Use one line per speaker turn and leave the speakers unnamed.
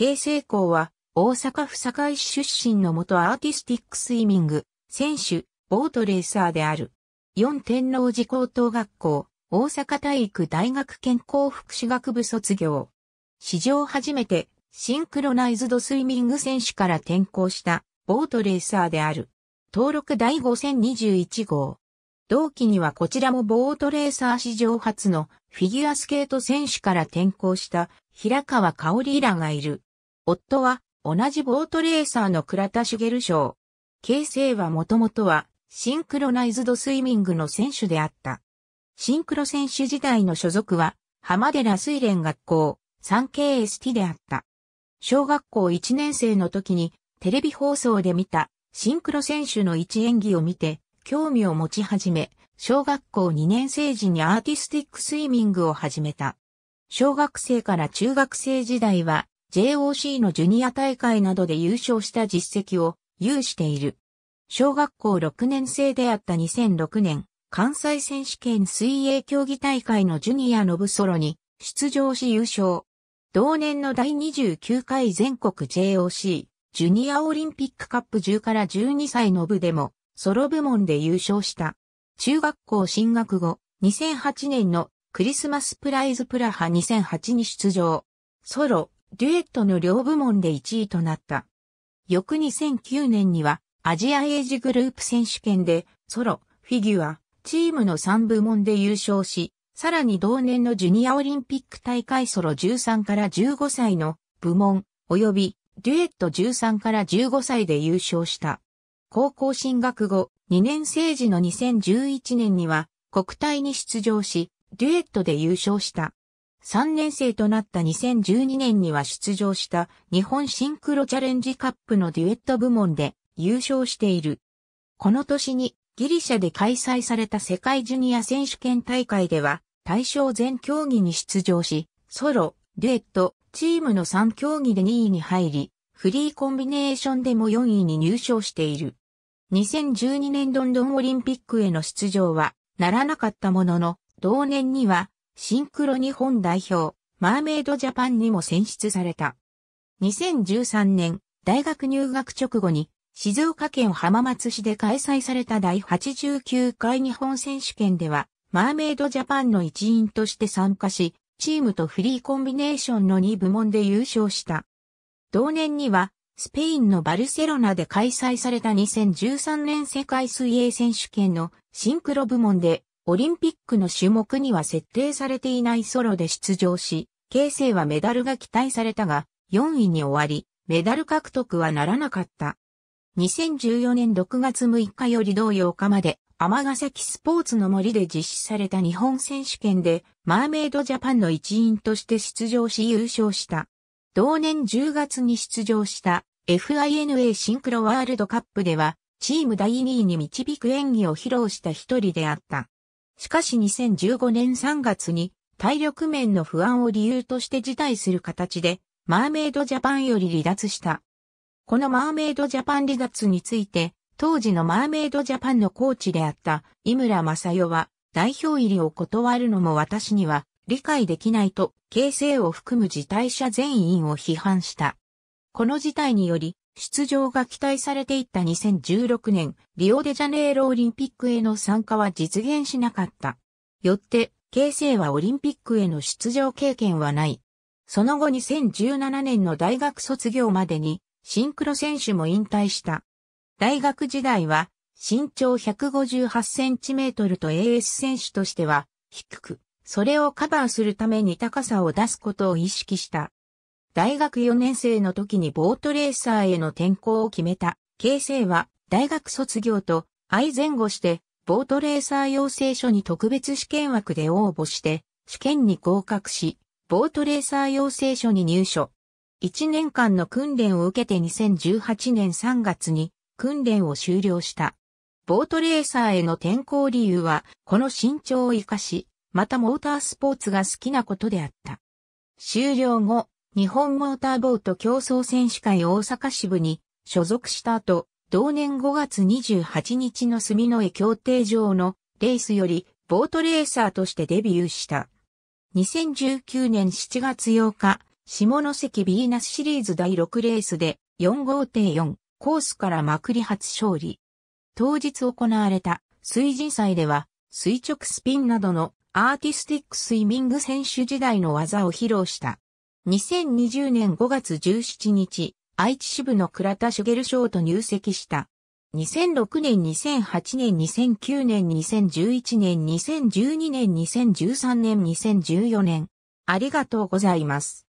形成校は、大阪府堺市出身の元アーティスティックスイミング、選手、ボートレーサーである。四天王寺高等学校、大阪体育大学健康福祉学部卒業。史上初めて、シンクロナイズドスイミング選手から転校した、ボートレーサーである。登録第5021号。同期にはこちらもボートレーサー史上初のフィギュアスケート選手から転校した平川香織らがいる。夫は同じボートレーサーの倉田茂賞。形成はもともとはシンクロナイズドスイミングの選手であった。シンクロ選手時代の所属は浜寺水蓮学校 3KST であった。小学校1年生の時にテレビ放送で見たシンクロ選手の一演技を見て興味を持ち始め、小学校2年生時にアーティスティックスイミングを始めた。小学生から中学生時代は JOC のジュニア大会などで優勝した実績を有している。小学校6年生であった2006年、関西選手権水泳競技大会のジュニアの部ソロに出場し優勝。同年の第29回全国 JOC ジュニアオリンピックカップ10から12歳の部でもソロ部門で優勝した。中学校進学後、2008年のクリスマスプライズプラハ2008に出場。ソロ、デュエットの両部門で1位となった。翌2009年にはアジアエイジグループ選手権でソロ、フィギュア、チームの3部門で優勝し、さらに同年のジュニアオリンピック大会ソロ13から15歳の部門及びデュエット13から15歳で優勝した。高校進学後、2年生時の2011年には国体に出場し、デュエットで優勝した。3年生となった2012年には出場した日本シンクロチャレンジカップのデュエット部門で優勝している。この年にギリシャで開催された世界ジュニア選手権大会では対象全競技に出場し、ソロ、デュエット、チームの3競技で2位に入り、フリーコンビネーションでも4位に入賞している。2012年ロンドンオリンピックへの出場はならなかったものの、同年にはシンクロ日本代表、マーメイドジャパンにも選出された。2013年、大学入学直後に、静岡県浜松市で開催された第89回日本選手権では、マーメイドジャパンの一員として参加し、チームとフリーコンビネーションの2部門で優勝した。同年には、スペインのバルセロナで開催された2013年世界水泳選手権のシンクロ部門でオリンピックの種目には設定されていないソロで出場し、形成はメダルが期待されたが、4位に終わり、メダル獲得はならなかった。2014年6月6日より同8日まで、尼崎スポーツの森で実施された日本選手権で、マーメイドジャパンの一員として出場し優勝した。同年10月に出場した FINA シンクロワールドカップでは、チーム第2位に導く演技を披露した一人であった。しかし2015年3月に体力面の不安を理由として辞退する形で、マーメイドジャパンより離脱した。このマーメイドジャパン離脱について、当時のマーメイドジャパンのコーチであった井村正代は、代表入りを断るのも私には理解できないと、形成を含む辞退者全員を批判した。この事態により、出場が期待されていた2016年、リオデジャネイロオリンピックへの参加は実現しなかった。よって、京成はオリンピックへの出場経験はない。その後2017年の大学卒業までに、シンクロ選手も引退した。大学時代は、身長158センチメートルと AS 選手としては、低く、それをカバーするために高さを出すことを意識した。大学4年生の時にボートレーサーへの転校を決めた。慶成は大学卒業と相前後して、ボートレーサー養成所に特別試験枠で応募して、試験に合格し、ボートレーサー養成所に入所。1年間の訓練を受けて2018年3月に訓練を終了した。ボートレーサーへの転校理由は、この身長を活かし、またモータースポーツが好きなことであった。終了後、日本モーターボート競争選手会大阪支部に所属した後、同年5月28日の住之江協定場のレースよりボートレーサーとしてデビューした。2019年7月8日、下関ビーナスシリーズ第6レースで4艇4コースからまくり初勝利。当日行われた水神祭では垂直スピンなどのアーティスティックスイミング選手時代の技を披露した。2020年5月17日、愛知支部の倉田茂賞と入籍した。2006年、2008年、2009年、2011年、2012年、2013年、2014年。ありがとうございます。